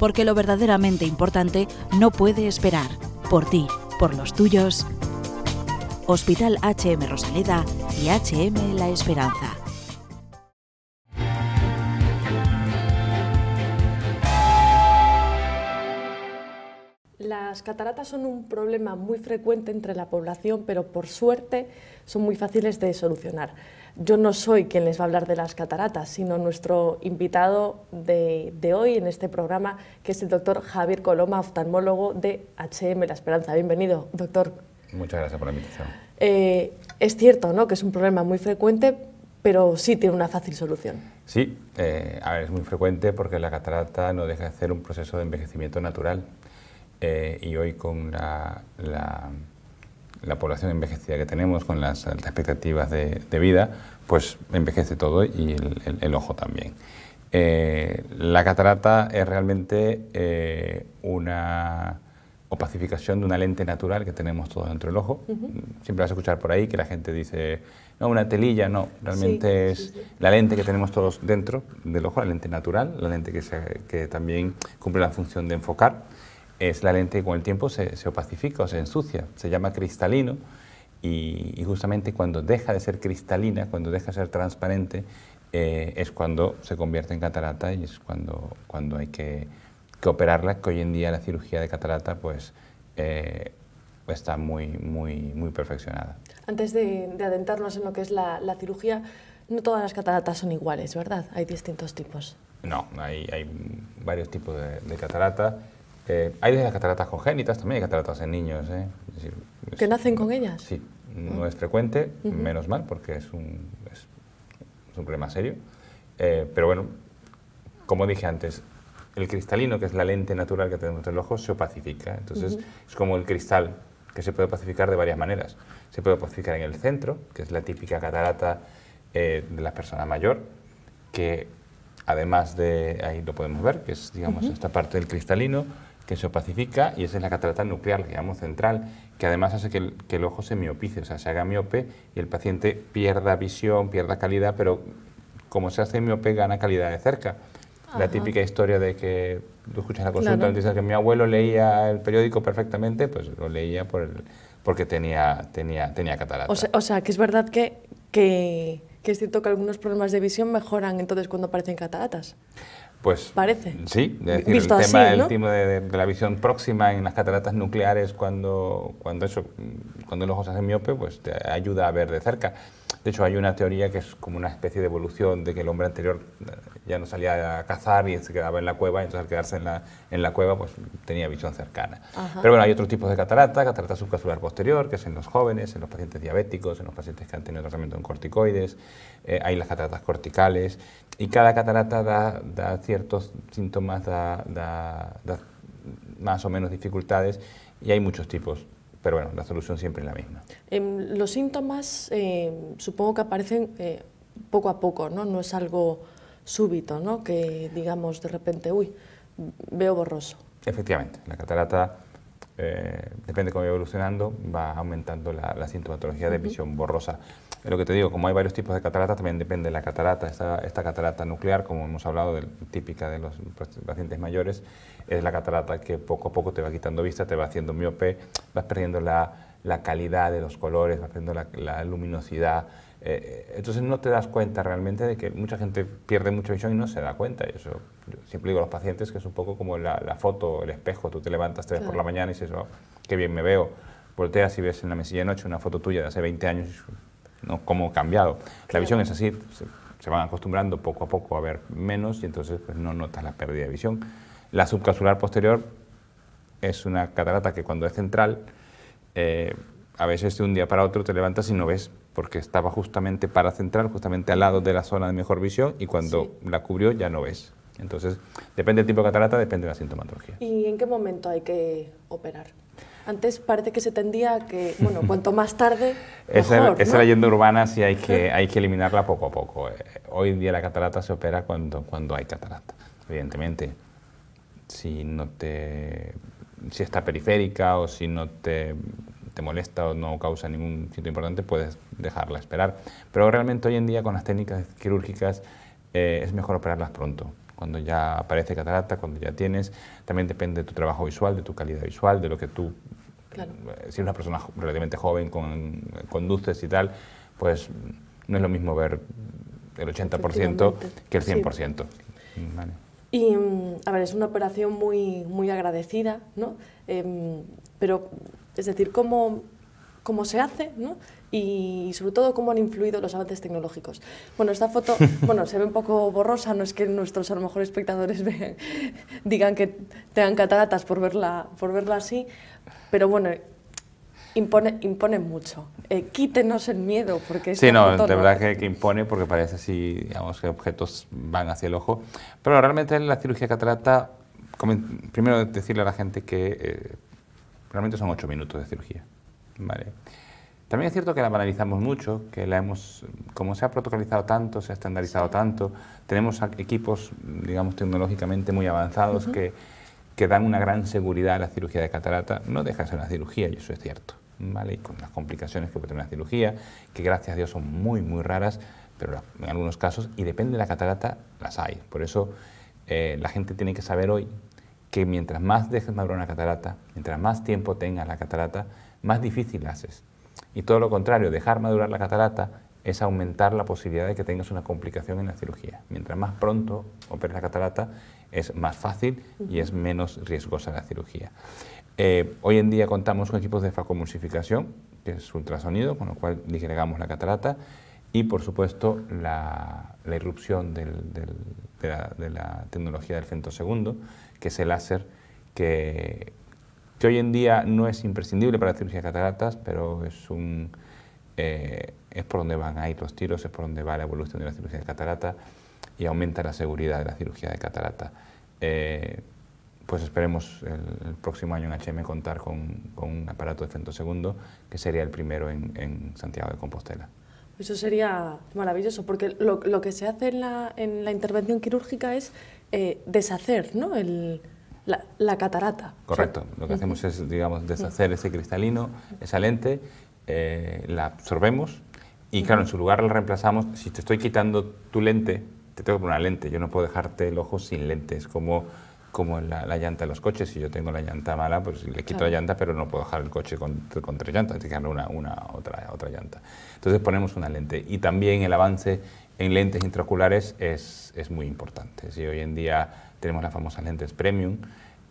porque lo verdaderamente importante no puede esperar. Por ti, por los tuyos. Hospital HM Rosaleda y HM La Esperanza. Las cataratas son un problema muy frecuente entre la población, pero por suerte son muy fáciles de solucionar. Yo no soy quien les va a hablar de las cataratas, sino nuestro invitado de, hoy en este programa, que es el doctor Javier Coloma, oftalmólogo de HM La Esperanza. Bienvenido, doctor. Muchas gracias por la invitación. Eh, es cierto ¿no? que es un problema muy frecuente, pero sí tiene una fácil solución. Sí, eh, es muy frecuente porque la catarata no deja de ser un proceso de envejecimiento natural. Eh, y hoy con la, la, población envejecida que tenemos, con las altas expectativas de, vida, pues envejece todo y el, ojo también. Eh, la catarata es realmente eh, una opacificación de una lente natural que tenemos todos dentro del ojo. Siempre vas a escuchar por ahí que la gente dice, no, una telilla, no, realmente es la lente que tenemos todos dentro del ojo, la lente natural, la lente que también cumple la función de enfocar es la lente que con el tiempo se, opacifica o se ensucia, se llama cristalino y, justamente cuando deja de ser cristalina, cuando deja de ser transparente, eh, es cuando se convierte en catarata y es cuando, cuando hay que, que operarla, que hoy en día la cirugía de catarata pues... Eh, pues está muy, muy, muy perfeccionada. Antes de, adentrarnos en lo que es la, cirugía, no todas las cataratas son iguales, ¿verdad? Hay distintos tipos. No, hay, varios tipos de, de catarata. Eh, hay de las cataratas congénitas, también hay cataratas en niños. ¿eh? ¿Que nacen con ellas? Sí, ah. no es frecuente, menos mal, porque es un, es, un problema serio. Eh, pero bueno, como dije antes, el cristalino, que es la lente natural que tenemos en el ojo, se opacifica. Entonces, es como el cristal, que se puede opacificar de varias maneras. Se puede opacificar en el centro, que es la típica catarata de la persona mayor, que además de, ahí lo podemos ver, que es digamos esta parte del cristalino, que se opacifica y esa es la catarata nuclear, que llamamos central, que además hace que el, ojo se miopice, o sea, se haga miope y el paciente pierda visión, pierda calidad, pero como se hace miope gana calidad de cerca. La típica historia de que tú escuchas la consulta, claro. dices que mi abuelo leía el periódico perfectamente, pues lo leía por el, porque tenía, tenía, tenía catarata. O sea, que es verdad que, que, que es cierto que algunos problemas de visión mejoran entonces cuando aparecen cataratas. Pues Sí, es decir, el tema, el tema de, la visión próxima en las cataratas nucleares cuando, cuando, eso, cuando el ojo se hace miope, pues te ayuda a ver de cerca. De hecho, hay una teoría que es como una especie de evolución de que el hombre anterior eh, ya no salía a cazar y se quedaba en la cueva, y entonces al quedarse en la, en la cueva pues tenía visión cercana. Pero bueno, hay otros tipos de catarata, catarata subcapsular posterior, que es en los jóvenes, en los pacientes diabéticos, en los pacientes que han tenido tratamiento en corticoides, eh, hay las cataratas corticales, y cada catarata da, da ciertos síntomas, da más o menos dificultades, y hay muchos tipos pero bueno, la solución siempre es la misma. Em, los síntomas em, supongo que aparecen eh, poco a poco, ¿no? No es algo súbito, ¿no? Que digamos de repente, uy, veo borroso. Efectivamente, la catarata eh, depende cómo va evolucionando, va aumentando la, sintomatología de visión borrosa. lo que te digo, como hay varios tipos de cataratas, también depende de la catarata. Esta, esta catarata nuclear, como hemos hablado, típica de los pacientes mayores, es la catarata que poco a poco te va quitando vista, te va haciendo miope, vas perdiendo la, calidad de los colores, vas perdiendo la, la luminosidad. Eh, entonces no te das cuenta realmente de que mucha gente pierde mucha visión y no se da cuenta. Y eso yo siempre digo a los pacientes que es un poco como la, foto, el espejo. Tú te levantas tres por la mañana y dices, oh, qué bien me veo. Volteas y ves en la mesilla de noche una foto tuya de hace 20 años, no, cómo ha cambiado. La visión es así, se, van acostumbrando poco a poco a ver menos y entonces pues, no notas la pérdida de visión. La subcapsular posterior es una catarata que cuando es central, eh, a veces de un día para otro te levantas y no ves, porque estaba justamente para centrar justamente al lado de la zona de mejor visión, y cuando la cubrió ya no ves. Entonces, depende del tipo de catarata, depende de la sintomatología. ¿Y en qué momento hay que operar? Antes parece que se tendía a que, bueno, cuanto más tarde, mejor, Esa, leyenda urbana sí hay que, hay que eliminarla poco a poco. Eh, hoy en día la catarata se opera cuando, cuando hay catarata, evidentemente. Si no te... si está periférica o si no te molesta o no causa ningún sitio importante, puedes dejarla esperar. Pero realmente hoy en día con las técnicas quirúrgicas eh, es mejor operarlas pronto, cuando ya aparece catarata, cuando ya tienes. También depende de tu trabajo visual, de tu calidad visual, de lo que tú, eh, si eres una persona relativamente joven, con, conduces y tal, pues no es lo mismo ver el 80% que el 100%. Y, mm, a ver, es una operación muy, muy agradecida, ¿no? Em, pero es decir, cómo, cómo se hace y sobre todo cómo han influido los avances tecnológicos. Bueno, esta foto bueno, se ve un poco borrosa, no es que nuestros a lo mejor espectadores digan que tengan cataratas por verla, por verla así, pero bueno, impone, impone mucho. Eh, quítenos el miedo, porque Sí, no, de verdad que, impone, porque parece así, digamos, que objetos van hacia el ojo. Pero realmente en la cirugía catarata, primero decirle a la gente que eh, realmente son ocho minutos de cirugía. Vale. También es cierto que la banalizamos mucho, que la hemos, como se ha protocolizado tanto, se ha estandarizado tanto, tenemos equipos, digamos, tecnológicamente muy avanzados que, que, dan una gran seguridad a la cirugía de catarata. No deja de ser una cirugía, y eso es cierto, ¿vale? Y con las complicaciones que puede tener la cirugía, que gracias a Dios son muy, muy raras, pero en algunos casos, y depende de la catarata, las hay. Por eso eh, la gente tiene que saber hoy que mientras más dejes madurar una catarata, mientras más tiempo tengas la catarata, más difícil la haces. Y todo lo contrario, dejar madurar la catarata es aumentar la posibilidad de que tengas una complicación en la cirugía. Mientras más pronto operes la catarata, es más fácil y es menos riesgosa la cirugía. Eh, hoy en día contamos con equipos de facomulsificación, que es ultrasonido, con lo cual digregamos la catarata, y por supuesto la, irrupción de, la, de, la, tecnología del femtosegundo, que es el láser, que, hoy en día no es imprescindible para la cirugía de cataratas, pero es un... Eh, es por donde van ahí los tiros, es por donde va la evolución de la cirugía de catarata y aumenta la seguridad de la cirugía de catarata. Eh, pues esperemos el, próximo año en HM contar con, un aparato de femtosegundo que sería el primero en, en Santiago de Compostela. Eso sería maravilloso, porque lo, que se hace en la, intervención quirúrgica es eh, deshacer ¿no? El, la, catarata. Correcto, lo que hacemos es digamos, deshacer ese cristalino, esa lente, eh, la absorbemos y claro, en su lugar la reemplazamos. Si te estoy quitando tu lente, te tengo que poner una lente, yo no puedo dejarte el ojo sin lentes como como la, la, llanta de los coches. Si yo tengo la llanta mala, pues le quito la llanta, pero no puedo dejar el coche con, tres llantas, tengo que dejarle una, una, otra, otra llanta. Entonces ponemos una lente. Y también el avance en lentes intraoculares es, es muy importante. Si hoy en día tenemos las famosas lentes premium,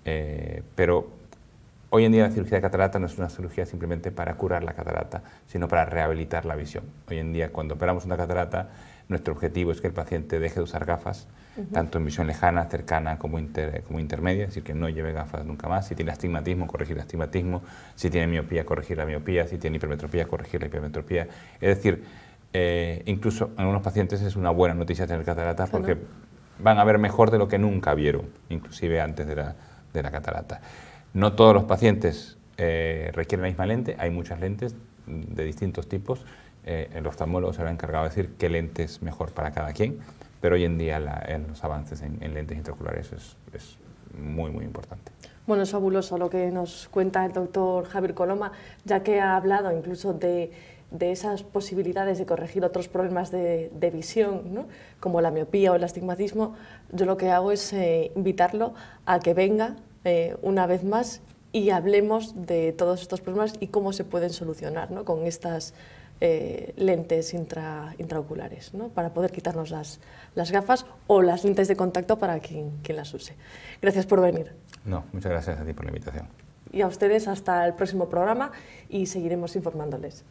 eh, pero hoy en día la cirugía de catarata no es una cirugía simplemente para curar la catarata, sino para rehabilitar la visión. Hoy en día cuando operamos una catarata, nuestro objetivo es que el paciente deje de usar gafas, tanto en visión lejana, cercana como, como intermedia, es decir, que no lleve gafas nunca más. Si tiene astigmatismo, corregir el astigmatismo. Si tiene miopía, corregir la miopía. Si tiene hipermetropía, corregir la hipermetropía. Es decir, eh, incluso en algunos pacientes es una buena noticia tener cataratas porque van a ver mejor de lo que nunca vieron, inclusive antes de la, de catarata. No todos los pacientes eh, requieren la misma lente, hay muchas lentes, de distintos tipos. Eh, el oftalmólogo se ha encargado de decir qué lentes mejor para cada quien, pero hoy en día los avances en, lentes intraoculares es, muy, muy importante. Bueno, es fabuloso lo que nos cuenta el doctor Javier Coloma, ya que ha hablado incluso de, de esas posibilidades de corregir otros problemas de, visión, como la miopía o el astigmatismo. Yo lo que hago es eh, invitarlo a que venga eh, una vez más y hablemos de todos estos problemas y cómo se pueden solucionar ¿no? con estas eh, lentes intra, intraoculares, ¿no? para poder quitarnos las, las, gafas o las lentes de contacto para quien, quien las use. Gracias por venir. No, muchas gracias a ti por la invitación. Y a ustedes hasta el próximo programa y seguiremos informándoles.